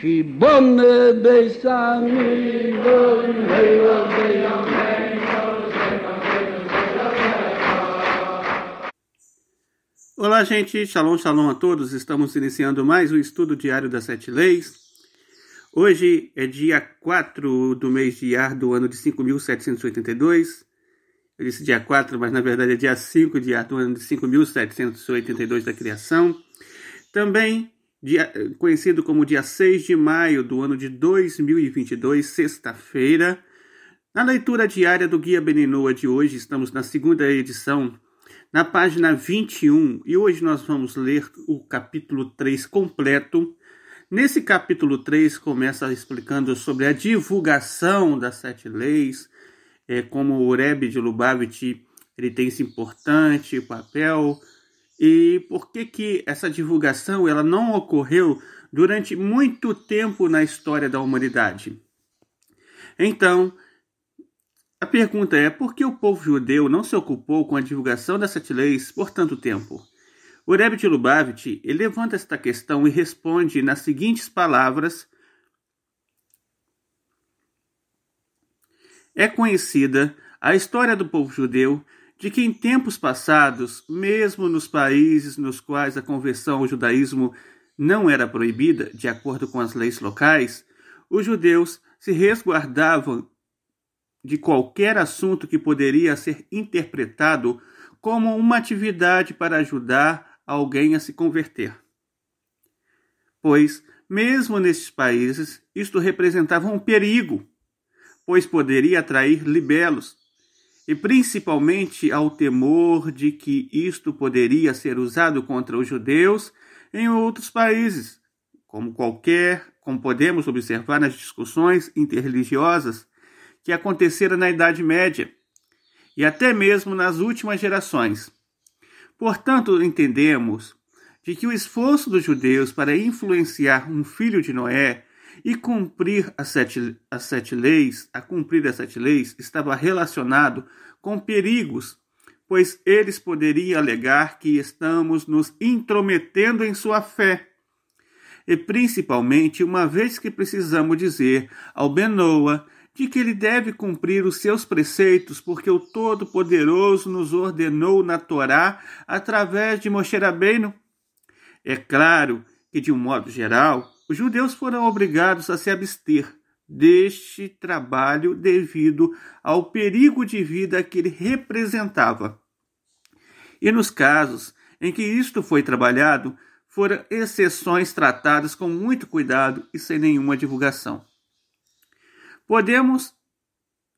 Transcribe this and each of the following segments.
și bonne besami, bonne Olá, gente. Shalom, shalom a todos. Estamos iniciando mais um estudo diário das sete leis. Hoje é dia 4 do mês de Iar do ano de 5782. Eu disse dia 4, mas na verdade é dia 5 de Iar do ano de 5782 da criação. Também dia, conhecido como dia 6 de maio do ano de 2022, sexta-feira. Na leitura diária do Guia Beninoa de hoje, estamos na segunda edição, na página 21, e hoje nós vamos ler o capítulo 3 completo. Nesse capítulo 3 começa explicando sobre a divulgação das sete leis, é, como o Rebbe de Lubavitch ele tem esse importante papel, e por que, que essa divulgação ela não ocorreu durante muito tempo na história da humanidade? Então, a pergunta é: por que o povo judeu não se ocupou com a divulgação das sete leis por tanto tempo? O Rebbe de Lubavitch levanta esta questão e responde nas seguintes palavras. É conhecida a história do povo judeu de que em tempos passados, mesmo nos países nos quais a conversão ao judaísmo não era proibida, de acordo com as leis locais, os judeus se resguardavam de qualquer assunto que poderia ser interpretado como uma atividade para ajudar alguém a se converter. Pois, mesmo nesses países, isto representava um perigo, pois poderia atrair libelos, e principalmente ao temor de que isto poderia ser usado contra os judeus em outros países, como qualquer, como podemos observar nas discussões interreligiosas que aconteceram na Idade Média e até mesmo nas últimas gerações. Portanto, entendemos de que o esforço dos judeus para influenciar um filho de Noé e cumprir as sete, as sete leis, a cumprir as sete leis, estava relacionado com perigos, pois eles poderiam alegar que estamos nos intrometendo em sua fé. E principalmente uma vez que precisamos dizer ao Benoa de que ele deve cumprir os seus preceitos, porque o Todo-Poderoso nos ordenou na Torá através de Moshe Rabbeinu. É claro que, de um modo geral, os judeus foram obrigados a se abster deste trabalho devido ao perigo de vida que ele representava. E nos casos em que isto foi trabalhado, foram exceções tratadas com muito cuidado e sem nenhuma divulgação. Podemos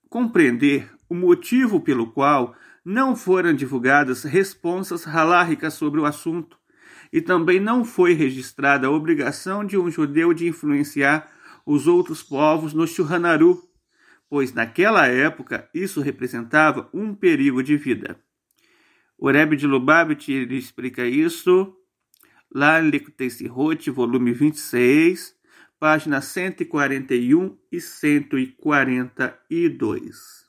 compreender o motivo pelo qual não foram divulgadas responsas halárricas sobre o assunto, e também não foi registrada a obrigação de um judeu de influenciar os outros povos no Shurhanaru, pois naquela época isso representava um perigo de vida. O Rebbe de Lubavitch explica isso lá em Likutesirot, volume 26, páginas 141 e 142.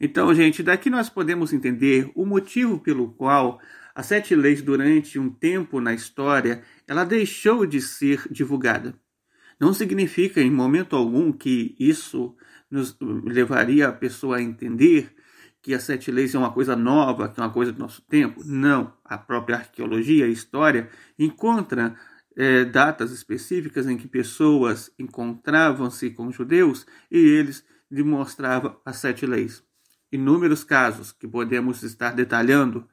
Então, gente, daqui nós podemos entender o motivo pelo qual as sete leis, durante um tempo na história, ela deixou de ser divulgada. Não significa em momento algum que isso nos levaria a pessoa a entender que as sete leis é uma coisa nova, que é uma coisa do nosso tempo. Não. A própria arqueologia, e história, encontra é, datas específicas em que pessoas encontravam-se com judeus e eles demonstravam as sete leis. Inúmeros casos que podemos estar detalhando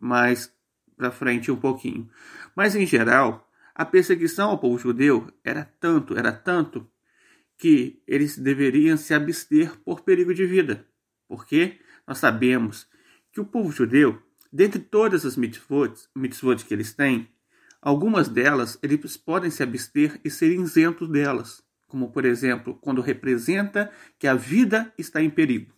mais para frente um pouquinho. Mas em geral, a perseguição ao povo judeu era tanto, era tanto que eles deveriam se abster por perigo de vida. Porque nós sabemos que o povo judeu, dentre todas as mitzvot, mitzvot que eles têm, algumas delas eles podem se abster e ser isentos delas. Como, por exemplo, quando representa que a vida está em perigo.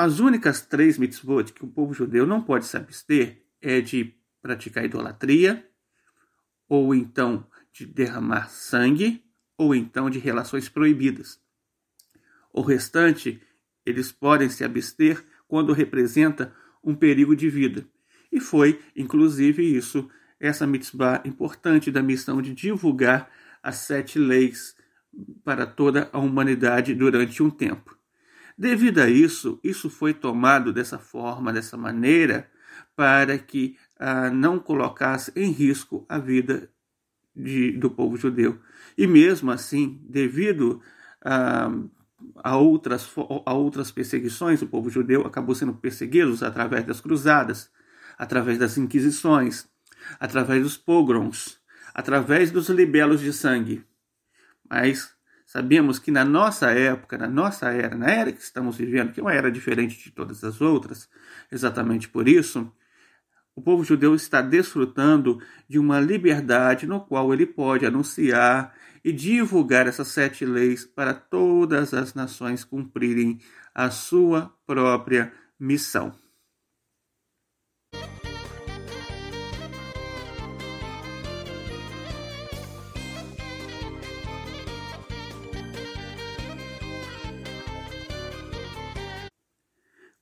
As únicas três mitzvot que o povo judeu não pode se abster é de praticar idolatria, ou então de derramar sangue, ou então de relações proibidas. O restante, eles podem se abster quando representa um perigo de vida. E foi, inclusive, isso, essa mitzvah importante da missão de divulgar as sete leis para toda a humanidade durante um tempo. Devido a isso, isso foi tomado dessa forma, dessa maneira, para que ah, não colocasse em risco a vida de, do povo judeu. E mesmo assim, devido a, ah, a, outras, a outras perseguições, o povo judeu acabou sendo perseguido através das cruzadas, através das inquisições, através dos pogroms, através dos libelos de sangue. Mas Sabemos que na nossa época, na nossa era, na era que estamos vivendo, que é uma era diferente de todas as outras, exatamente por isso, o povo judeu está desfrutando de uma liberdade no qual ele pode anunciar e divulgar essas sete leis para todas as nações cumprirem a sua própria missão.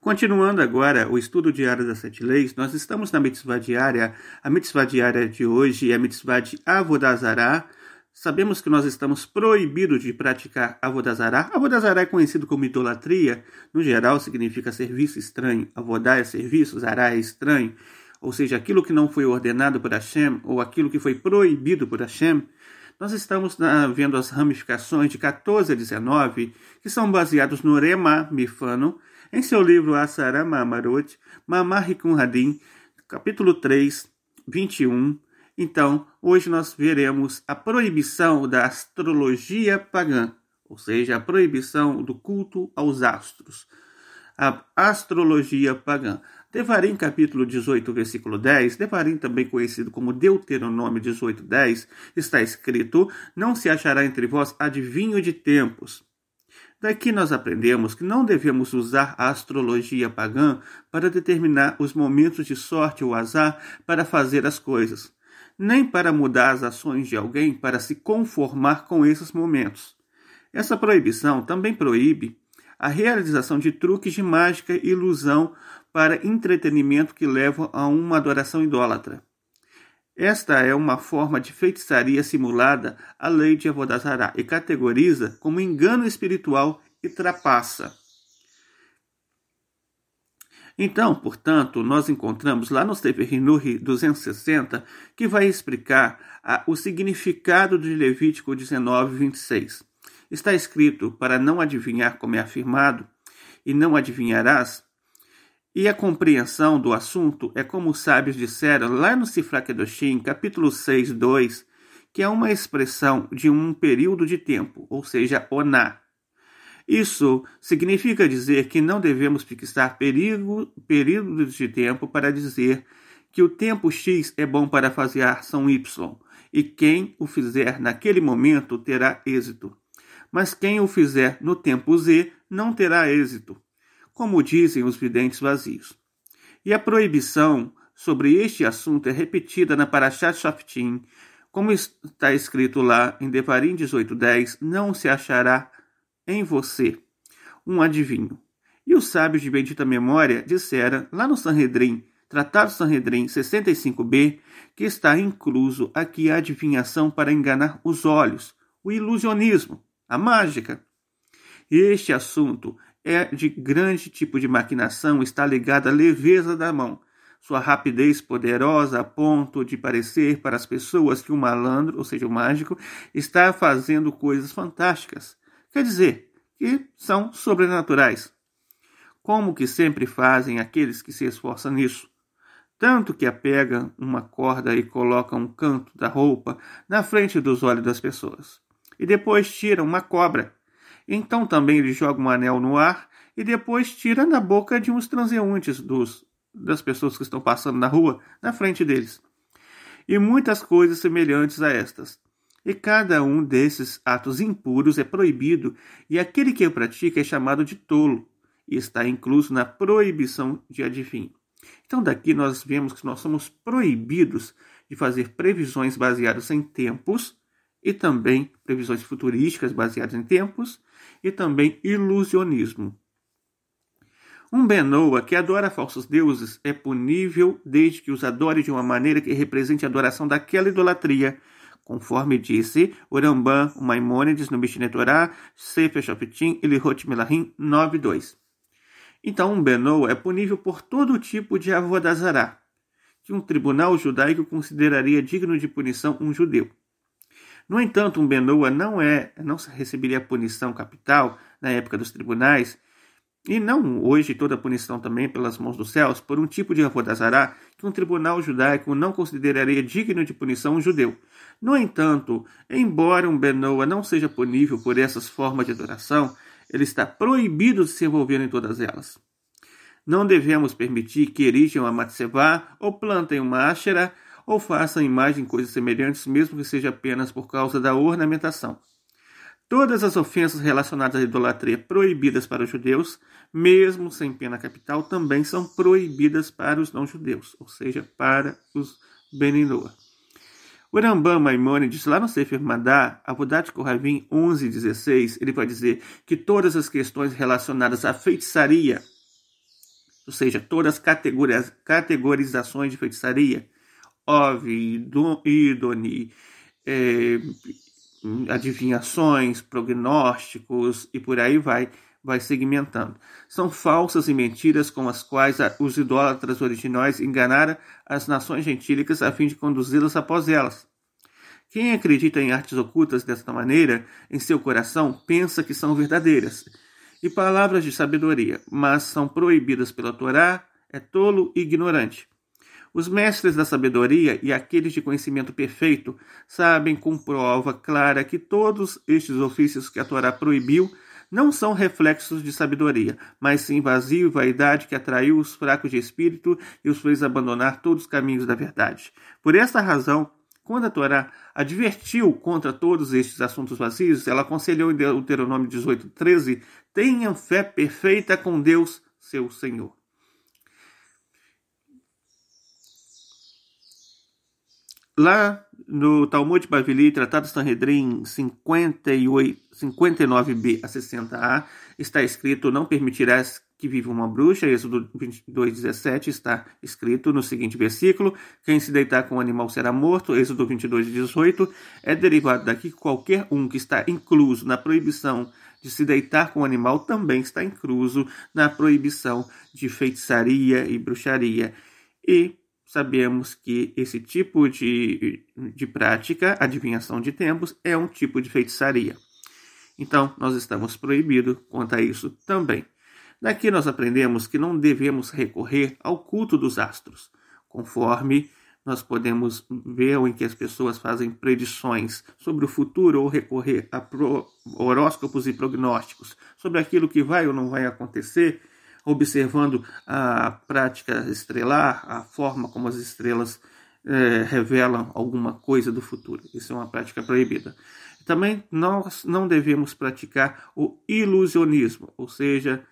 Continuando agora o estudo diário das sete leis, nós estamos na mitzvah diária. A mitzvah diária de hoje é a mitzvah de Avodazará. Sabemos que nós estamos proibidos de praticar Avodazará. Avodazará é conhecido como idolatria. No geral, significa serviço estranho. Avodá é serviço, Zará é estranho. Ou seja, aquilo que não foi ordenado por Hashem ou aquilo que foi proibido por Hashem. Nós estamos ah, vendo as ramificações de 14 a 19, que são baseados no Rema Mifano, em seu livro Asara Amarot, Mamar Hadim, capítulo 3, 21, então, hoje nós veremos a proibição da astrologia pagã, ou seja, a proibição do culto aos astros. A astrologia pagã. Devarim, capítulo 18, versículo 10, Devarim, também conhecido como Deuteronômio 18, 10, está escrito: Não se achará entre vós adivinho de tempos, Daqui nós aprendemos que não devemos usar a astrologia pagã para determinar os momentos de sorte ou azar para fazer as coisas, nem para mudar as ações de alguém para se conformar com esses momentos. Essa proibição também proíbe a realização de truques de mágica e ilusão para entretenimento que levam a uma adoração idólatra. Esta é uma forma de feitiçaria simulada à lei de Avodazará e categoriza como engano espiritual e trapaça. Então, portanto, nós encontramos lá no Sefer Hinuhi 260 que vai explicar a, o significado de Levítico 19, 26. Está escrito: Para não adivinhar, como é afirmado, e não adivinharás, e a compreensão do assunto é como os sábios disseram lá no Sifra Kedoshim, capítulo 6, 2, que é uma expressão de um período de tempo, ou seja, oná. Isso significa dizer que não devemos fixar perigo, períodos de tempo para dizer que o tempo X é bom para fazer ação Y, e quem o fizer naquele momento terá êxito. Mas quem o fizer no tempo Z não terá êxito como dizem os videntes vazios. E a proibição sobre este assunto é repetida na Parashat Shoftim, como está escrito lá em Devarim 18:10, não se achará em você um adivinho. E os sábios de bendita memória disseram lá no Sanhedrin, Tratado Sanhedrin 65b, que está incluso aqui a adivinhação para enganar os olhos, o ilusionismo, a mágica. Este assunto é de grande tipo de maquinação está ligada à leveza da mão, sua rapidez poderosa a ponto de parecer para as pessoas que o malandro, ou seja, o mágico, está fazendo coisas fantásticas. Quer dizer, que são sobrenaturais. Como que sempre fazem aqueles que se esforçam nisso? Tanto que apegam uma corda e colocam um canto da roupa na frente dos olhos das pessoas. E depois tiram uma cobra então também ele joga um anel no ar e depois tira na boca de uns transeuntes dos, das pessoas que estão passando na rua, na frente deles. E muitas coisas semelhantes a estas. E cada um desses atos impuros é proibido, e aquele que o pratica é chamado de tolo, e está incluso na proibição de adivinho. Então, daqui nós vemos que nós somos proibidos de fazer previsões baseadas em tempos e também previsões futurísticas baseadas em tempos e também ilusionismo. Um Benoa que adora falsos deuses é punível desde que os adore de uma maneira que represente a adoração daquela idolatria, conforme disse Uramban, Maimônides no Mishneh Torah, Sefer Shoftim e Lihot Melahim 9.2. Então um Benoa é punível por todo tipo de avodazará, que um tribunal judaico consideraria digno de punição um judeu. No entanto, um Benoa não é, não receberia punição capital na época dos tribunais, e não hoje toda punição também pelas mãos dos céus, por um tipo de avodazará que um tribunal judaico não consideraria digno de punição um judeu. No entanto, embora um Benoa não seja punível por essas formas de adoração, ele está proibido de se envolver em todas elas. Não devemos permitir que erijam a Matsevá ou plantem uma asherah ou façam imagem coisas semelhantes, mesmo que seja apenas por causa da ornamentação. Todas as ofensas relacionadas à idolatria proibidas para os judeus, mesmo sem pena capital, também são proibidas para os não-judeus, ou seja, para os Beninoa. O Rambam Maimonides, lá no Sefer Madá, Avodat Kohavim 11.16, ele vai dizer que todas as questões relacionadas à feitiçaria, ou seja, todas as categorizações de feitiçaria, Ove, ídone, é, adivinhações, prognósticos e por aí vai, vai segmentando. São falsas e mentiras com as quais os idólatras originais enganaram as nações gentílicas a fim de conduzi-las após elas. Quem acredita em artes ocultas desta maneira, em seu coração, pensa que são verdadeiras e palavras de sabedoria, mas são proibidas pela Torá, é tolo e ignorante. Os mestres da sabedoria e aqueles de conhecimento perfeito sabem com prova clara que todos estes ofícios que a Torá proibiu não são reflexos de sabedoria, mas sim vazio e vaidade que atraiu os fracos de espírito e os fez abandonar todos os caminhos da verdade. Por esta razão, quando a Torá advertiu contra todos estes assuntos vazios, ela aconselhou em Deuteronômio 18, 13: tenham fé perfeita com Deus, seu Senhor. Lá no Talmud Bavili, Tratado Sanhedrin 58, 59b a 60a, está escrito: Não permitirás que viva uma bruxa, Êxodo 22, 17, está escrito no seguinte versículo: Quem se deitar com o animal será morto, Êxodo 22, 18. É derivado daqui que qualquer um que está incluso na proibição de se deitar com o animal também está incluso na proibição de feitiçaria e bruxaria. E sabemos que esse tipo de, de prática, adivinhação de tempos, é um tipo de feitiçaria. Então, nós estamos proibidos quanto a isso também. Daqui nós aprendemos que não devemos recorrer ao culto dos astros, conforme nós podemos ver em que as pessoas fazem predições sobre o futuro ou recorrer a horóscopos e prognósticos sobre aquilo que vai ou não vai acontecer observando a prática estrelar, a forma como as estrelas é, revelam alguma coisa do futuro. Isso é uma prática proibida. Também nós não devemos praticar o ilusionismo, ou seja,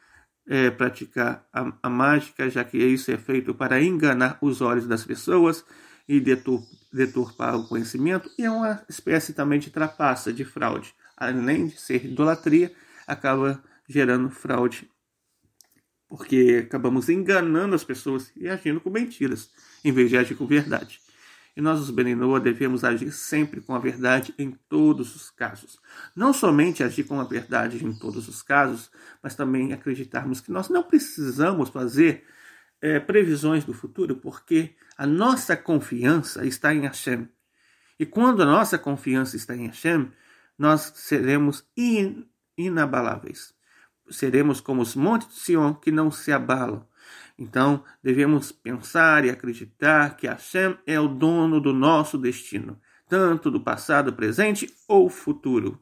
é, praticar a, a, mágica, já que isso é feito para enganar os olhos das pessoas e detur, deturpar o conhecimento, e é uma espécie também de trapaça, de fraude. Além de ser idolatria, acaba gerando fraude porque acabamos enganando as pessoas e agindo com mentiras, em vez de agir com verdade. E nós, os Beninoa, devemos agir sempre com a verdade em todos os casos. Não somente agir com a verdade em todos os casos, mas também acreditarmos que nós não precisamos fazer é, previsões do futuro, porque a nossa confiança está em Hashem. E quando a nossa confiança está em Hashem, nós seremos in inabaláveis seremos como os montes de Sion que não se abalam. Então, devemos pensar e acreditar que Hashem é o dono do nosso destino, tanto do passado, presente ou futuro.